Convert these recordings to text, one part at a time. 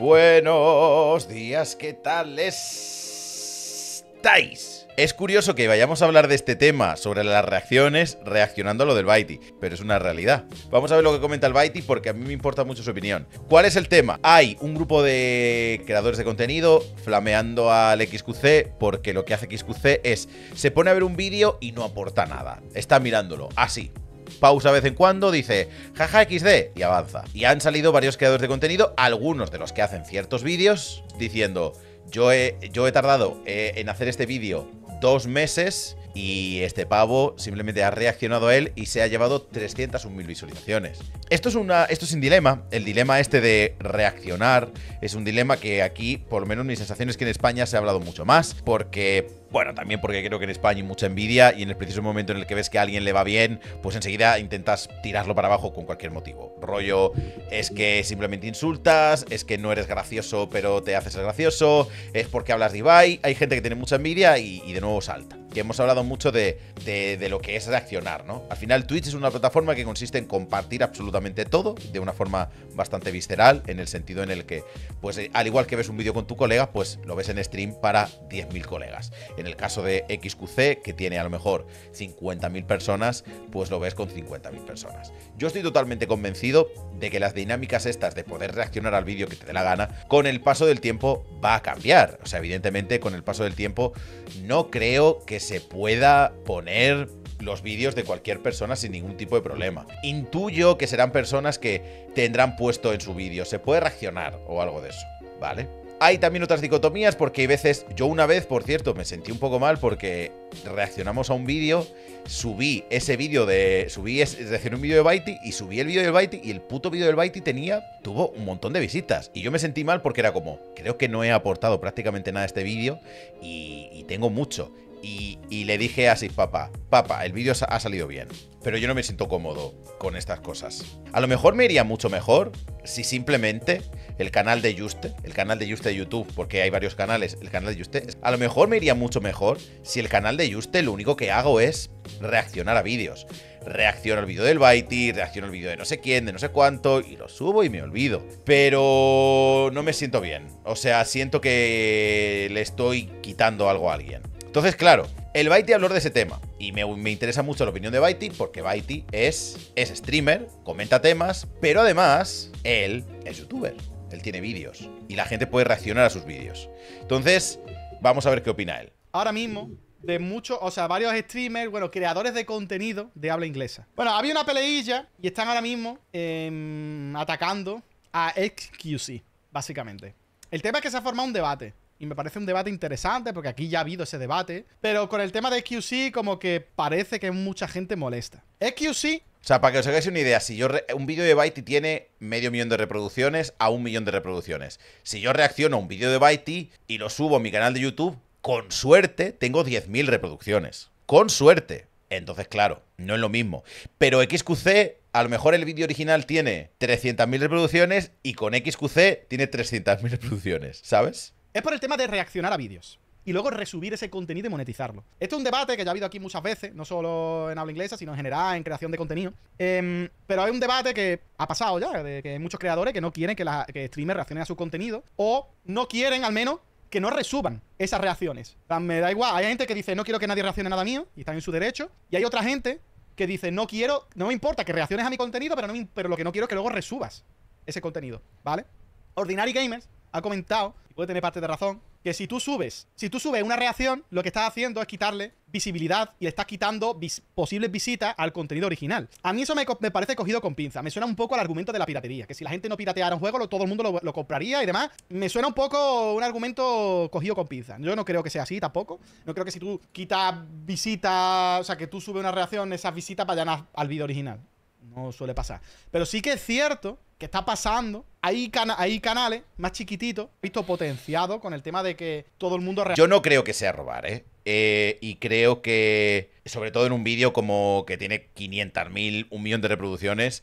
Buenos días, ¿qué tal estáis? Es curioso que vayamos a hablar de este tema sobre las reacciones reaccionando a lo del Baiti, pero es una realidad. Vamos a ver lo que comenta el Baiti porque a mí me importa mucho su opinión. ¿Cuál es el tema? Hay un grupo de creadores de contenido flameando al XQC porque lo que hace XQC es se pone a ver un vídeo y no aporta nada. Está mirándolo así, pausa de vez en cuando, dice jaja XD y avanza. Y han salido varios creadores de contenido, algunos de los que hacen ciertos vídeos, diciendo yo he, yo he tardado eh, en hacer este vídeo dos meses y este pavo simplemente ha reaccionado a él y se ha llevado 301.000 visualizaciones. Esto es, una, esto es un dilema. El dilema este de reaccionar es un dilema que aquí, por lo menos mi sensación es que en España se ha hablado mucho más. Porque bueno, también porque creo que en España hay mucha envidia y en el preciso momento en el que ves que a alguien le va bien, pues enseguida intentas tirarlo para abajo con cualquier motivo. Rollo es que simplemente insultas, es que no eres gracioso pero te haces el gracioso, es porque hablas de Ibai. Hay gente que tiene mucha envidia y, de nuevo salta. Que hemos hablado mucho de, de lo que es reaccionar, ¿no? Al final Twitch es una plataforma que consiste en compartir absolutamente todo de una forma bastante visceral, en el sentido en el que, pues eh, al igual que ves un vídeo con tu colega, pues lo ves en stream para 10.000 colegas. En el caso de XQC, que tiene a lo mejor 50.000 personas, pues lo ves con 50.000 personas. Yo estoy totalmente convencido de que las dinámicas estas de poder reaccionar al vídeo que te dé la gana, con el paso del tiempo va a cambiar. O sea, evidentemente con el paso del tiempo no creo que se pueda poner los vídeos de cualquier persona sin ningún tipo de problema. Intuyo que serán personas que tendrán puesto en su vídeo, se puede reaccionar o algo de eso, ¿vale? Hay también otras dicotomías porque hay veces, yo una vez, por cierto, me sentí un poco mal porque reaccionamos a un vídeo, subí ese vídeo de, subí, es, decir, un vídeo de Baiti y subí el vídeo de Baiti y el puto vídeo del Baiti tenía, tuvo un montón de visitas y yo me sentí mal porque era como, creo que no he aportado prácticamente nada a este vídeo y tengo mucho. Y, le dije así, papá, papá, el vídeo ha salido bien, pero yo no me siento cómodo con estas cosas. A lo mejor me iría mucho mejor si simplemente el canal de Juste, el canal de Juste de YouTube, porque hay varios canales, el canal de Juste, a lo mejor me iría mucho mejor si el canal de Juste lo único que hago es reaccionar a vídeos. Reacciono al vídeo del Baiti, reacciono al vídeo de no sé quién, de no sé cuánto, y lo subo y me olvido. Pero no me siento bien. O sea, siento que le estoy quitando algo a alguien. Entonces, claro, el Baiti habló de ese tema y me, interesa mucho la opinión de Baiti porque Baiti es, es streamer, comenta temas, pero además él es youtuber, él tiene vídeos y la gente puede reaccionar a sus vídeos. Entonces, vamos a ver qué opina él. Ahora mismo, de muchos, o sea, varios streamers, bueno, creadores de contenido de habla inglesa. Bueno, había una peleilla y están ahora mismo em, atacando a XQC, básicamente. El tema es que se ha formado un debate. Y me parece un debate interesante porque aquí ya ha habido ese debate. Pero con el tema de XQC como que parece que mucha gente molesta. XQC... O sea, para que os hagáis una idea, si yo un vídeo de Bytee tiene medio millón de reproducciones a un millón de reproducciones. Si yo reacciono a un vídeo de Bytee y lo subo a mi canal de YouTube, con suerte tengo 10.000 reproducciones. Con suerte. Entonces, claro, no es lo mismo. Pero XQC, a lo mejor el vídeo original tiene 300.000 reproducciones y con XQC tiene 300.000 reproducciones, ¿sabes? Es por el tema de reaccionar a vídeos. Y luego resubir ese contenido y monetizarlo. Este es un debate que ya ha habido aquí muchas veces, no solo en habla inglesa, sino en general, en creación de contenido. Em, pero hay un debate que ha pasado ya, de que hay muchos creadores que no quieren que, la, que streamers reaccionen a su contenido, o no quieren al menos que no resuban esas reacciones. me da igual. Hay gente que dice, no quiero que nadie reaccione a nada mío, y está en su derecho. Y hay otra gente que dice, no quiero, no me importa que reacciones a mi contenido, pero, no pero lo que no quiero es que luego resubas ese contenido, ¿vale? Ordinary Gamers ha comentado puede tener parte de razón, que si tú subes, si tú subes una reacción, lo que estás haciendo es quitarle visibilidad y le estás quitando posibles visitas al contenido original. A mí eso me, parece cogido con pinza. Me suena un poco al argumento de la piratería, que si la gente no pirateara un juego, todo el mundo lo, compraría y demás. Me suena un poco un argumento cogido con pinza. Yo no creo que sea así tampoco. No creo que si tú quitas visitas, o sea, que tú subes una reacción, esas visitas vayan al vídeo original no suele pasar. Pero sí que es cierto que está pasando. Hay, canales más chiquititos, visto potenciado con el tema de que todo el mundo... Yo no creo que sea robar, ¿eh? ¿eh? y creo que, sobre todo en un vídeo como que tiene 500.000, un millón de reproducciones,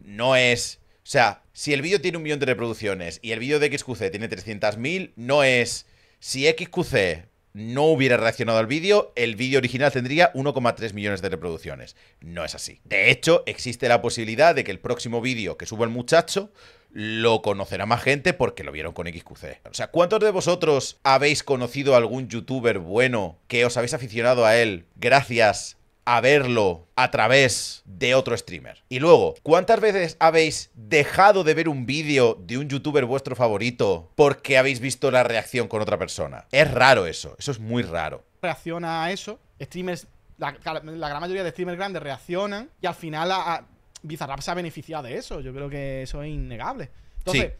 no es... O sea, si el vídeo tiene un millón de reproducciones y el vídeo de XQC tiene 300.000, no es... Si XQC no hubiera reaccionado al vídeo, el vídeo original tendría 1,3 millones de reproducciones. No es así. De hecho, existe la posibilidad de que el próximo vídeo que suba el muchacho lo conocerá más gente porque lo vieron con XQC. O sea, ¿cuántos de vosotros habéis conocido a algún youtuber bueno que os habéis aficionado a él gracias a verlo a través de otro streamer. Y luego, ¿cuántas veces habéis dejado de ver un vídeo de un youtuber vuestro favorito porque habéis visto la reacción con otra persona? Es raro eso, eso es muy raro. Reacciona a eso, streamers, la, gran mayoría de streamers grandes reaccionan y al final a, Bizarrap se ha beneficiado de eso, yo creo que eso es innegable. Entonces...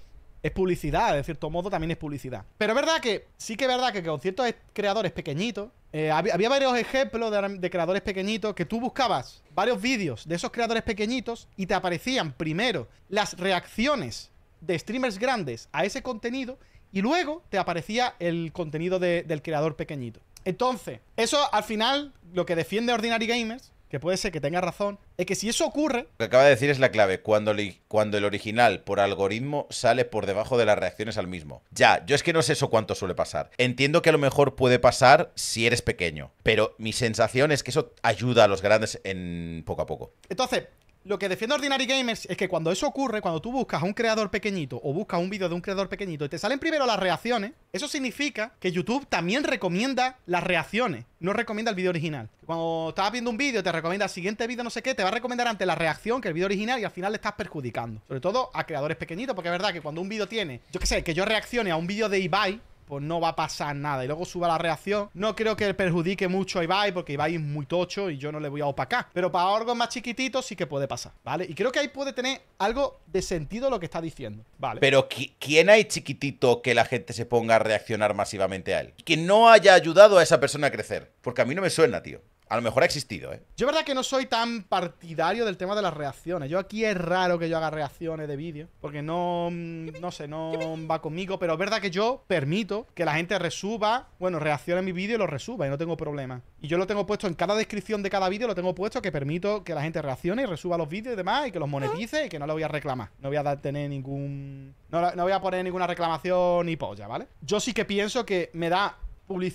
es publicidad, de cierto modo también es publicidad. Pero es verdad que sí que es verdad que con ciertos creadores pequeñitos eh, había, varios ejemplos de, creadores pequeñitos que tú buscabas varios vídeos de esos creadores pequeñitos y te aparecían primero las reacciones de streamers grandes a ese contenido y luego te aparecía el contenido del creador pequeñito. Entonces, eso al final lo que defiende Ordinary Gamers que puede ser que tenga razón, es que si eso ocurre... Lo que acaba de decir es la clave, cuando, cuando el original por algoritmo sale por debajo de las reacciones al mismo. Ya, yo es que no sé eso cuánto suele pasar. Entiendo que a lo mejor puede pasar si eres pequeño, pero mi sensación es que eso ayuda a los grandes en poco a poco. Entonces, lo que defiende Ordinary Gamers es que cuando eso ocurre, cuando tú buscas a un creador pequeñito o buscas un vídeo de un creador pequeñito y te salen primero las reacciones, eso significa que YouTube también recomienda las reacciones, no recomienda el vídeo original. Cuando estás viendo un vídeo, te recomienda el siguiente vídeo, no sé qué, te va a recomendar antes la reacción que el vídeo original y al final le estás perjudicando. Sobre todo a creadores pequeñitos, porque es verdad que cuando un vídeo tiene, yo qué sé, que yo reaccione a un vídeo de Ibai, pues no va a pasar nada. Y luego suba la reacción. No creo que perjudique mucho a Ibai, porque Ibai es muy tocho y yo no le voy a opacar. Pero para algo más chiquitito sí que puede pasar, ¿vale? Y creo que ahí puede tener algo de sentido lo que está diciendo, ¿vale? Pero ¿quién hay chiquitito que la gente se ponga a reaccionar masivamente a él? Que no haya ayudado a esa persona a crecer. Porque a mí no me suena, tío. A lo mejor ha existido, ¿eh? Yo verdad que no soy tan partidario del tema de las reacciones. Yo aquí es raro que yo haga reacciones de vídeo, porque no, mm, no sé, no va conmigo, pero es verdad que yo permito que la gente resuba, bueno, reaccione a mi vídeo y lo resuba, y no tengo problema. Y yo lo tengo puesto en cada descripción de cada vídeo, lo tengo puesto que permito que la gente reaccione y resuba los vídeos y demás, y que los monetice, y que no le voy a reclamar. No voy a tener ningún... no voy a poner ninguna reclamación ni polla, ¿vale? Yo sí que pienso que me da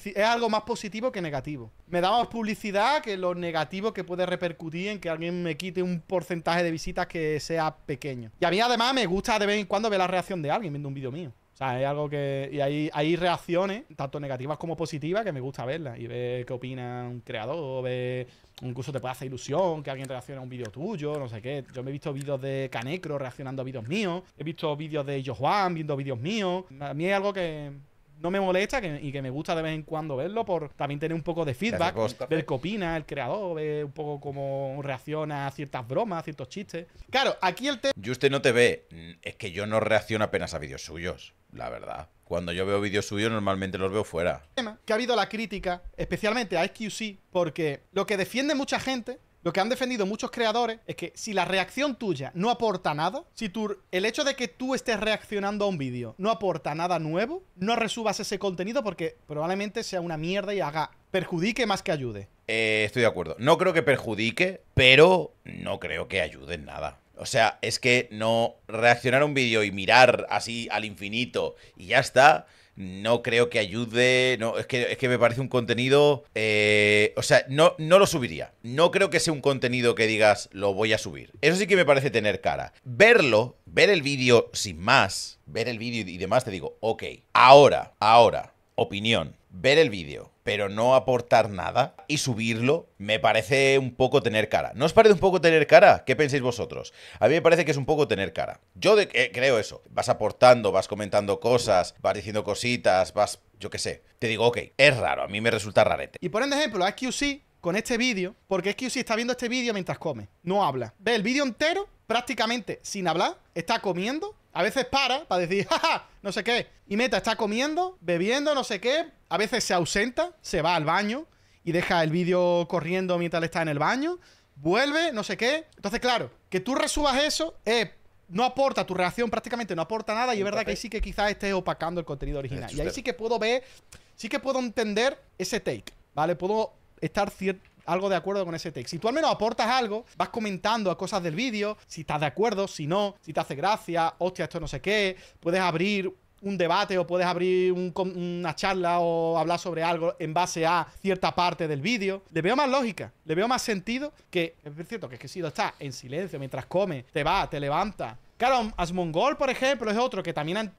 es algo más positivo que negativo. Me da más publicidad que lo negativo que puede repercutir en que alguien me quite un porcentaje de visitas que sea pequeño. Y a mí además me gusta de vez en cuando ver la reacción de alguien viendo un vídeo mío. O sea, es algo que... Y hay, reacciones, tanto negativas como positivas, que me gusta verlas. Y ver qué opina un creador, ver... Incluso te puede hacer ilusión que alguien reaccione a un vídeo tuyo, no sé qué. Yo me he visto vídeos de Canecro reaccionando a vídeos míos. He visto vídeos de Johan viendo vídeos míos. A mí es algo que, no me molesta y que me gusta de vez en cuando verlo por también tener un poco de feedback del que opina el creador, ve un poco cómo reacciona a ciertas bromas, a ciertos chistes. Claro, aquí el tema... Y usted no te ve, mm, es que yo no reacciono apenas a vídeos suyos, la verdad. Cuando yo veo vídeos suyos normalmente los veo fuera. Que ha habido la crítica, especialmente a SQC, porque lo que defiende mucha gente lo que han defendido muchos creadores es que si la reacción tuya no aporta nada, si el hecho de que tú estés reaccionando a un vídeo no aporta nada nuevo, no resubas ese contenido porque probablemente sea una mierda y haga perjudique más que ayude. Eh, estoy de acuerdo. No creo que perjudique, pero no creo que ayude en nada. O sea, es que no reaccionar a un vídeo y mirar así al infinito y ya está no creo que ayude. No, es que, me parece un contenido. Eh, o sea, no, no lo subiría. No creo que sea un contenido que digas lo voy a subir. Eso sí que me parece tener cara. Verlo, ver el vídeo sin más, ver el vídeo y demás, te digo, ok. Ahora, ahora opinión, ver el vídeo, pero no aportar nada y subirlo, me parece un poco tener cara. ¿No os parece un poco tener cara? ¿Qué pensáis vosotros? A mí me parece que es un poco tener cara. Yo eh, creo eso. Vas aportando, vas comentando cosas, vas diciendo cositas, vas, yo qué sé. Te digo, ok, es raro, a mí me resulta rarete. Y por ejemplo, a SQC con este vídeo, porque es que está viendo este vídeo mientras come, no habla. Ve el vídeo entero, prácticamente sin hablar, está comiendo a veces para para decir, ja, no sé qué. Y Meta está comiendo, bebiendo, no sé qué. A veces se ausenta, se va al baño y deja el vídeo corriendo mientras está en el baño. Vuelve, no sé qué. Entonces, claro, que tú resubas eso no aporta, tu reacción prácticamente no aporta nada. Y es verdad que ahí sí que quizás estés opacando el contenido original. Y ahí sí que puedo ver, sí que puedo entender ese take, ¿vale? Puedo estar Cierto algo de acuerdo con ese texto. Si tú al menos aportas algo, vas comentando a cosas del vídeo, si estás de acuerdo, si no, si te hace gracia, hostia, esto no sé qué, puedes abrir un debate o puedes abrir una charla o hablar sobre algo en base a cierta parte del vídeo. Le veo más lógica, le veo más sentido que, es cierto que es que si lo estás en silencio mientras come, te va, te levanta. Claro, Asmongol, por ejemplo, es otro que también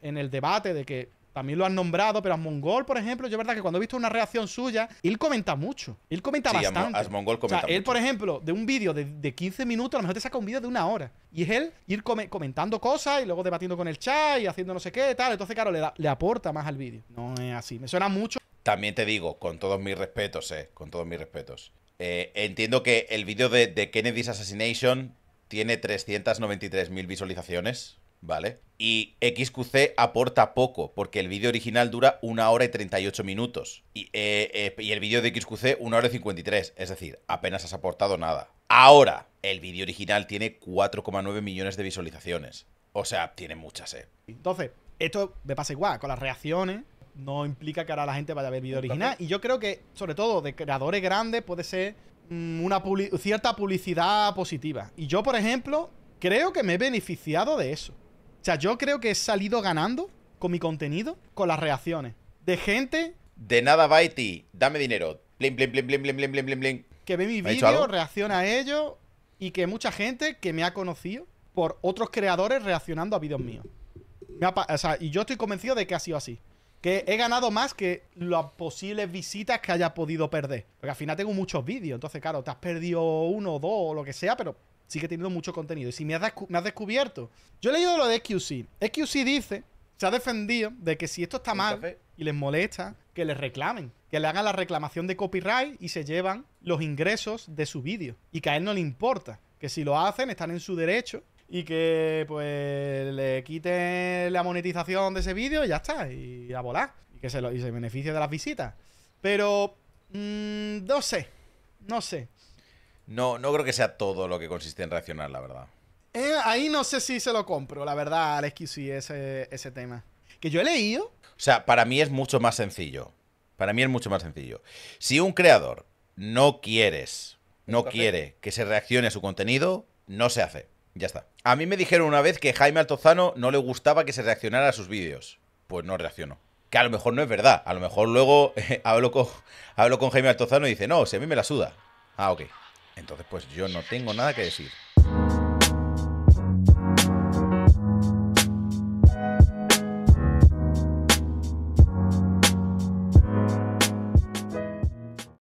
en el debate de que también lo han nombrado, pero Asmongol, por ejemplo, yo verdad que cuando he visto una reacción suya, él comenta mucho. Él comenta sí, bastante. Asmongol comenta o sea, mucho. él, por ejemplo, de un vídeo de, 15 minutos, a lo mejor te saca un vídeo de una hora. Y es él ir comentando cosas y luego debatiendo con el chat y haciendo no sé qué, tal. Entonces, claro, le, aporta más al vídeo. No es así. Me suena mucho. También te digo, con todos mis respetos, eh, con todos mis respetos. Eh, entiendo que el vídeo de, de Kennedy's Assassination tiene 393.000 visualizaciones. ¿vale? Y XQC aporta poco, porque el vídeo original dura una hora y 38 minutos. Y, eh, eh, y el vídeo de XQC una hora y 53. Es decir, apenas has aportado nada. Ahora, el vídeo original tiene 4,9 millones de visualizaciones. O sea, tiene muchas, ¿eh? Entonces, esto me pasa igual, con las reacciones. No implica que ahora la gente vaya a ver vídeo original. Y yo creo que, sobre todo, de creadores grandes puede ser mm, una cierta publicidad positiva. Y yo, por ejemplo, creo que me he beneficiado de eso. O sea, yo creo que he salido ganando con mi contenido, con las reacciones de gente. De nada va dame dinero. Blim, blim, blim, blim, blim, blim, blim, blim. Que ve mis vídeos, reacciona a ellos y que mucha gente que me ha conocido por otros creadores reaccionando a vídeos míos. o sea, y yo estoy convencido de que ha sido así. Que he ganado más que las posibles visitas que haya podido perder. Porque al final tengo muchos vídeos. Entonces, claro, te has perdido uno, o dos o lo que sea, pero sigue teniendo mucho contenido. Y si me has, descubierto, yo he leído lo de XQC. XQC dice, se ha defendido de que si esto está mal y les molesta, que les reclamen, que le hagan la reclamación de copyright y se llevan los ingresos de su vídeo. Y que a él no le importa, que si lo hacen están en su derecho y que pues le quiten la monetización de ese vídeo y ya está, y a volar. Y que se, lo, y se beneficie de las visitas. Pero, mm, no sé, no sé. No, no creo que sea todo lo que consiste en reaccionar, la verdad. Eh, ahí no sé si se lo compro, la verdad, Alex que ese, ese tema. Que yo he leído. O sea, para mí es mucho más sencillo. Para mí es mucho más sencillo. Si un creador no quieres, no quiere que se reaccione a su contenido, no se hace. Ya está. A mí me dijeron una vez que Jaime Altozano no le gustaba que se reaccionara a sus vídeos. Pues no reaccionó. Que a lo mejor no es verdad. A lo mejor luego hablo, con, hablo con Jaime Altozano y dice, no, si a mí me la suda. Ah, ok. Entonces, pues yo no tengo nada que decir.